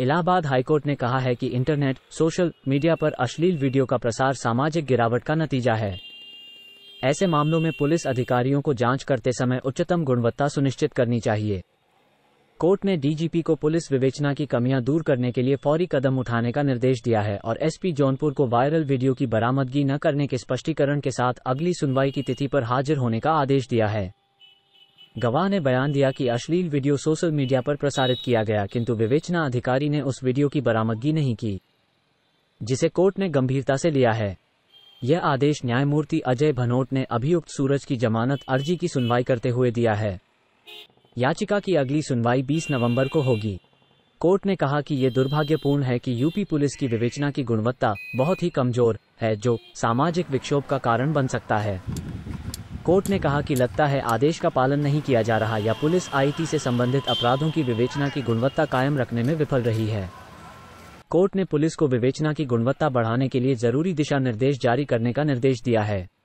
Allahabad high court ने कहा है कि इंटरनेट सोशल मीडिया पर अश्लील वीडियो का प्रसार सामाजिक गिरावट का नतीजा है ऐसे मामलों में पुलिस अधिकारियों को जांच करते समय उच्चतम गुणवत्ता सुनिश्चित करनी चाहिए कोर्ट ने डीजीपी को पुलिस विवेचना की कमियां दूर करने के लिए फौरी कदम उठाने का निर्देश दिया है और एसपी जौनपुर को वायरल वीडियो की बरामदगी न करने के स्पष्टीकरण के साथ अगली सुनवाई की तिथि पर हाजिर होने का आदेश दिया है गवाह ने बयान दिया कि अश्लील वीडियो सोशल मीडिया पर प्रसारित किया गया किंतु विवेचना अधिकारी ने उस वीडियो की बरामदगी नहीं की जिसे कोर्ट ने गंभीरता से लिया है यह आदेश न्यायमूर्ति अजय भनोट ने अभियुक्त सूरज की जमानत अर्जी की सुनवाई करते हुए दिया है याचिका की अगली सुनवाई 20 नवंबर को होगी कोर्ट ने कहा कि ये दुर्भाग्यपूर्ण है कि यूपी पुलिस की विवेचना की गुणवत्ता बहुत ही कमजोर है जो सामाजिक विक्षोभ का कारण बन सकता है कोर्ट ने कहा कि लगता है आदेश का पालन नहीं किया जा रहा या पुलिस आईटी से संबंधित अपराधों की विवेचना की गुणवत्ता कायम रखने में विफल रही है कोर्ट ने पुलिस को विवेचना की गुणवत्ता बढ़ाने के लिए जरूरी दिशा निर्देश जारी करने का निर्देश दिया है